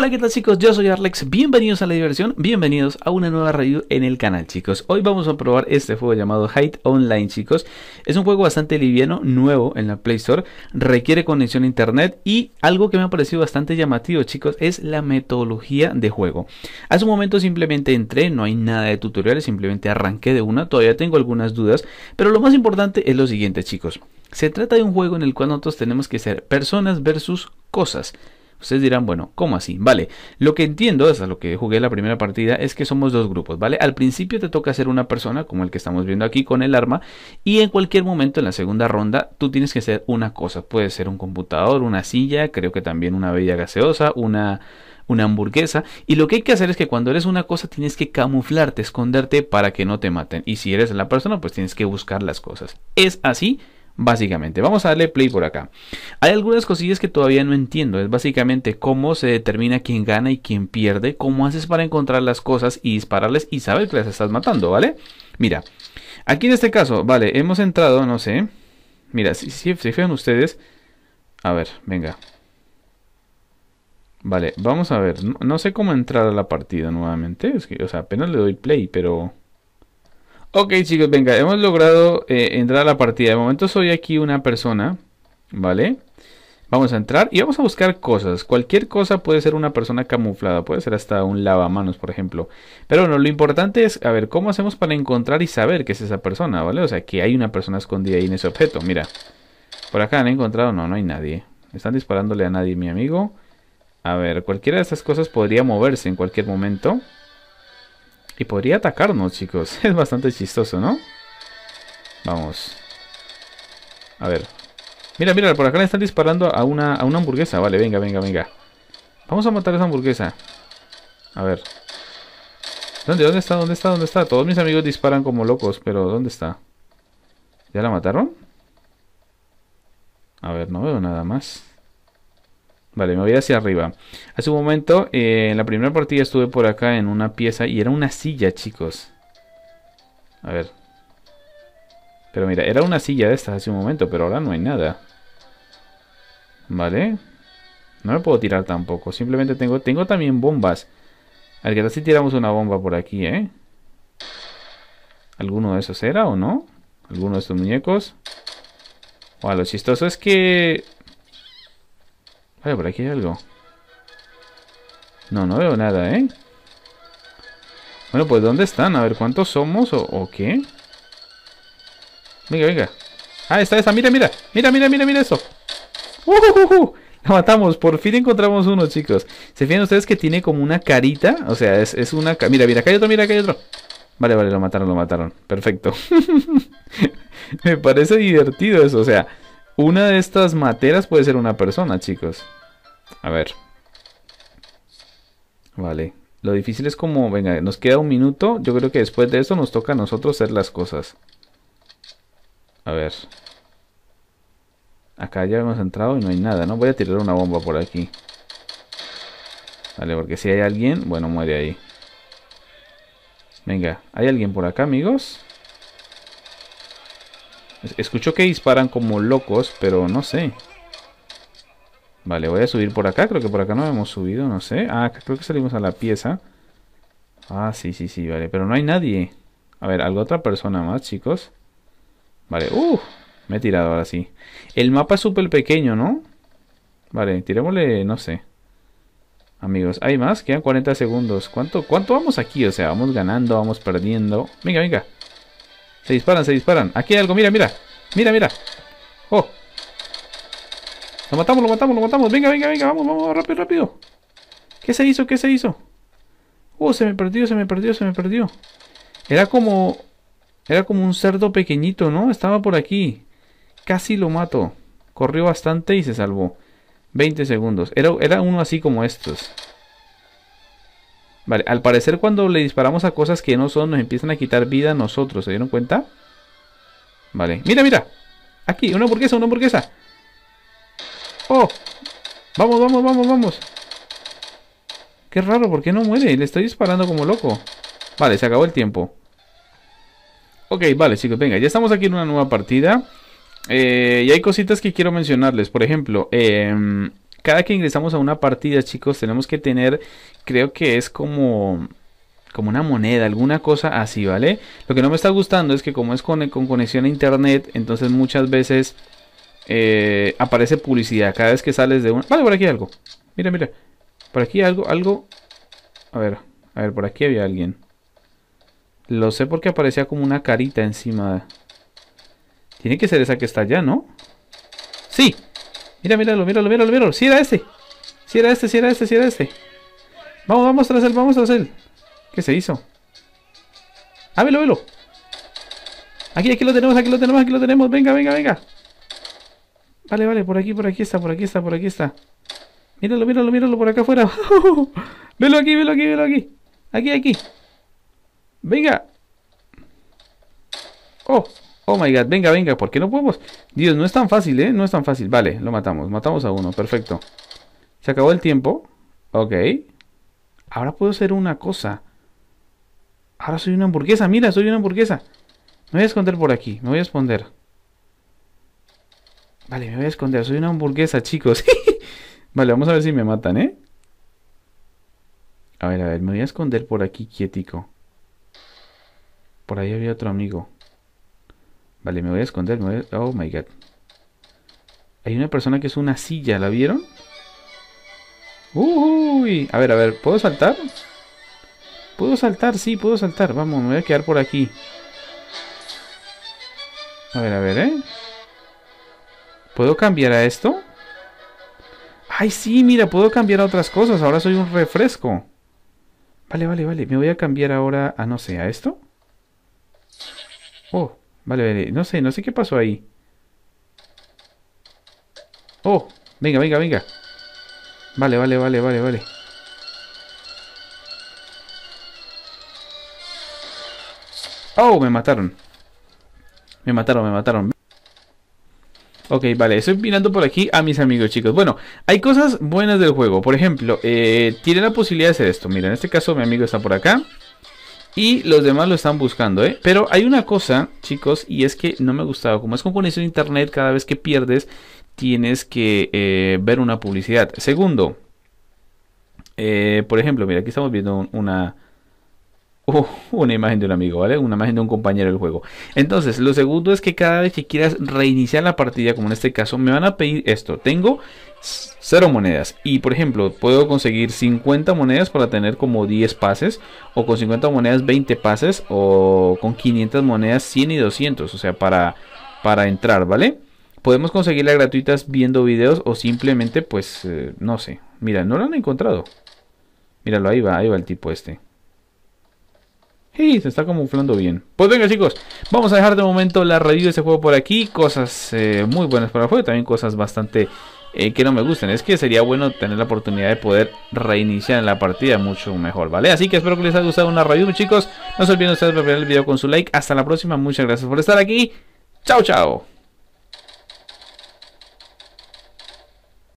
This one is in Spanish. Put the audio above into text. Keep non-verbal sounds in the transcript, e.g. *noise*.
Hola, ¿qué tal chicos? Yo soy Arlex, bienvenidos a la diversión, bienvenidos a una nueva review en el canal chicos. Hoy vamos a probar este juego llamado Hide Online chicos. Es un juego bastante liviano, nuevo en la Play Store, requiere conexión a internet y algo que me ha parecido bastante llamativo chicos es la metodología de juego. Hace un momento simplemente entré, no hay nada de tutoriales, simplemente arranqué de una, todavía tengo algunas dudas, pero lo más importante es lo siguiente chicos. Se trata de un juego en el cual nosotros tenemos que ser personas versus cosas. Ustedes dirán, bueno, ¿cómo así? Vale, lo que entiendo, es a lo que jugué la primera partida, es que somos dos grupos, ¿vale? Al principio te toca ser una persona, como el que estamos viendo aquí con el arma, y en cualquier momento en la segunda ronda tú tienes que ser una cosa. Puede ser un computador, una silla, creo que también una bella gaseosa, una una hamburguesa. Y lo que hay que hacer es que cuando eres una cosa tienes que camuflarte, esconderte para que no te maten. Y si eres la persona, pues tienes que buscar las cosas. Es así básicamente. Vamos a darle play por acá. Hay algunas cosillas que todavía no entiendo. Es básicamente cómo se determina quién gana y quién pierde, cómo haces para encontrar las cosas y dispararles y saber que las estás matando, ¿vale? Mira, aquí en este caso, vale, hemos entrado, no sé. Mira, si se si, si fijan ustedes. A ver, venga. Vale, vamos a ver. No, no, sé cómo entrar a la partida nuevamente. Es que, o sea, apenas le doy play, pero... Ok chicos, venga, hemos logrado eh, entrar a la partida. De momento soy aquí una persona, ¿vale? Vamos a entrar y vamos a buscar cosas. Cualquier cosa puede ser una persona camuflada, puede ser hasta un lavamanos, por ejemplo. Pero bueno, lo importante es, a ver, ¿cómo hacemos para encontrar y saber que es esa persona, ¿vale? O sea, que hay una persona escondida ahí en ese objeto. Mira, por acá han encontrado, no, no hay nadie. Están disparándole a nadie, mi amigo. A ver, cualquiera de estas cosas podría moverse en cualquier momento. Y podría atacarnos, chicos. *laughs* Es bastante chistoso, ¿no? Vamos. A ver. Mira, mira, por acá le están disparando a una, hamburguesa. Vale, venga, venga, venga. Vamos a matar a esa hamburguesa. A ver. ¿Dónde, dónde está, dónde está, dónde está? Todos mis amigos disparan como locos, pero ¿dónde está? ¿Ya la mataron? A ver, no veo nada más. Vale, me voy hacia arriba. Hace un momento, en eh, la primera partida estuve por acá en una pieza y era una silla, chicos. A ver. Pero mira, era una silla de estas hace un momento, pero ahora no hay nada. Vale. No me puedo tirar tampoco. Simplemente tengo, tengo también bombas. Al que si tiramos una bomba por aquí, ¿eh? ¿Alguno de esos era o no? ¿Alguno de estos muñecos? Bueno, lo chistoso es que Vale, por aquí hay algo. No, no veo nada, ¿eh? Bueno, pues ¿dónde están? A ver, ¿cuántos somos o, qué? Venga, venga. Ah, está esa. Mira, mira. Mira, mira, mira, mira eso. ¡Uh, uh, matamos. Por fin encontramos uno, chicos. ¿Se fijan ustedes que tiene como una carita? O sea, es, es una... Mira, mira, acá hay otro, mira, acá hay otro. Vale, vale, lo mataron, lo mataron. Perfecto. *laughs* Me parece divertido eso. O sea, una de estas materas puede ser una persona, chicos. A ver. Vale. Lo difícil es como, venga, nos queda un minuto. Yo creo que después de esto nos toca a nosotros hacer las cosas. A ver. Acá ya hemos entrado y no hay nada, ¿no? Voy a tirar una bomba por aquí. Vale, porque si hay alguien, bueno, muere ahí. Venga, ¿hay alguien por acá, amigos? Escucho que disparan como locos, pero no sé. Vale, voy a subir por acá. Creo que por acá no hemos subido, no sé. Ah, creo que salimos a la pieza. Ah, sí, sí, sí, vale. Pero no hay nadie. A ver, algo otra persona más, chicos. Vale, uh, me he tirado ahora sí. El mapa es súper pequeño, ¿no? Vale, tirémosle, no sé. Amigos, hay más, quedan 40 segundos. ¿Cuánto, ¿Cuánto vamos aquí? O sea, vamos ganando, vamos perdiendo. Venga, venga. Se disparan, se disparan. Aquí hay algo, mira, mira. Mira, mira. Oh. Lo matamos, lo matamos, lo matamos. Venga, venga, venga, vamos, vamos, rápido, rápido. ¿Qué se hizo? ¿Qué se hizo? Oh, se me perdió, se me perdió, se me perdió. Era como... Era como un cerdo pequeñito, ¿no? Estaba por aquí. Casi lo mato. Corrió bastante y se salvó. 20 segundos. Era, era uno así como estos. Vale, al parecer cuando le disparamos a cosas que no son, nos empiezan a quitar vida a nosotros, ¿se dieron cuenta? Vale, mira, mira. Aquí, una hamburguesa, una hamburguesa. Oh, vamos, vamos, vamos, vamos. Qué raro, ¿por qué no muere? Le estoy disparando como loco. Vale, se acabó el tiempo. Ok, vale chicos, venga, ya estamos aquí en una nueva partida. Eh, y hay cositas que quiero mencionarles. Por ejemplo, eh, cada que ingresamos a una partida, chicos, tenemos que tener, creo que es como como una moneda, alguna cosa así, ¿vale? Lo que no me está gustando es que como es con, conexión a internet, entonces muchas veces eh, aparece publicidad cada vez que sales de una... Vale, por aquí algo. Mira, mira. Por aquí hay algo, algo... A ver, a ver, por aquí había alguien. Lo sé porque aparecía como una carita encima. Tiene que ser esa que está allá, ¿no? Sí, Mira, míralo, míralo, míralo, míralo. Si sí era este. Si sí era este, cierra sí era este, si era este. Vamos, vamos tras él, vamos tras él. ¿Qué se hizo? Ah, velo, velo. Aquí, aquí lo tenemos, aquí lo tenemos, aquí lo tenemos. Venga, venga, venga. Vale, vale, por aquí, por aquí está, por aquí está, por aquí está. Míralo, míralo, míralo por acá afuera. *laughs* velo aquí, velo aquí, velo aquí. Aquí, aquí. Venga. Oh, Oh my god, venga, venga, ¿por qué no podemos? Dios, no es tan fácil, ¿eh? No es tan fácil. Vale, lo matamos. Matamos a uno, perfecto. Se acabó el tiempo. Ok. Ahora puedo hacer una cosa. Ahora soy una hamburguesa. Mira, soy una hamburguesa. Me voy a esconder por aquí. Me voy a esconder. Vale, me voy a esconder. Soy una hamburguesa, chicos. *laughs* vale, vamos a ver si me matan, ¿eh? A ver, a ver. Me voy a esconder por aquí, quietico. Por ahí había otro amigo. Vale, me voy a esconder. Oh my god. Hay una persona que es una silla, ¿la vieron? Uy, a ver, a ver, ¿puedo saltar? Puedo saltar, sí, puedo saltar. Vamos, me voy a quedar por aquí. A ver, a ver, ¿eh? ¿Puedo cambiar a esto? Ay, sí, mira, puedo cambiar a otras cosas. Ahora soy un refresco. Vale, vale, vale. Me voy a cambiar ahora a, no sé, a esto. Oh, Vale, vale. No sé, no sé qué pasó ahí. Oh, venga, venga, venga. Vale, vale, vale, vale, vale. Oh, me mataron. Me mataron, me mataron. Ok, vale, estoy mirando por aquí a mis amigos, chicos. Bueno, hay cosas buenas del juego. Por ejemplo, eh, tiene la posibilidad de hacer esto. Mira, en este caso mi amigo está por acá. Y los demás lo están buscando, ¿eh? Pero hay una cosa, chicos, y es que no me gustaba. Como es con conexión a internet, cada vez que pierdes, tienes que eh, ver una publicidad. Segundo, eh, por ejemplo, mira, aquí estamos viendo una, Oh, una imagen de un amigo, ¿vale? Una imagen de un compañero del juego. Entonces, lo segundo es que cada vez que quieras reiniciar la partida, como en este caso, me van a pedir esto. Tengo cero monedas. Y por ejemplo, puedo conseguir 50 monedas para tener como 10 pases. O con 50 monedas 20 pases. O con 500 monedas 100 y 200. O sea, para, para entrar, ¿vale? Podemos conseguirlas gratuitas viendo videos o simplemente, pues, eh, no sé. Mira, no lo han encontrado. Míralo, ahí va, ahí va el tipo este. Sí, se está camuflando bien. Pues venga chicos, vamos a dejar de momento la review de este juego por aquí. Cosas eh, muy buenas para el juego, también cosas bastante eh, que no me gusten Es que sería bueno tener la oportunidad de poder reiniciar la partida mucho mejor, ¿vale? Así que espero que les haya gustado una review chicos. No se olviden ustedes de ver el video con su like. Hasta la próxima, muchas gracias por estar aquí. Chao, chao.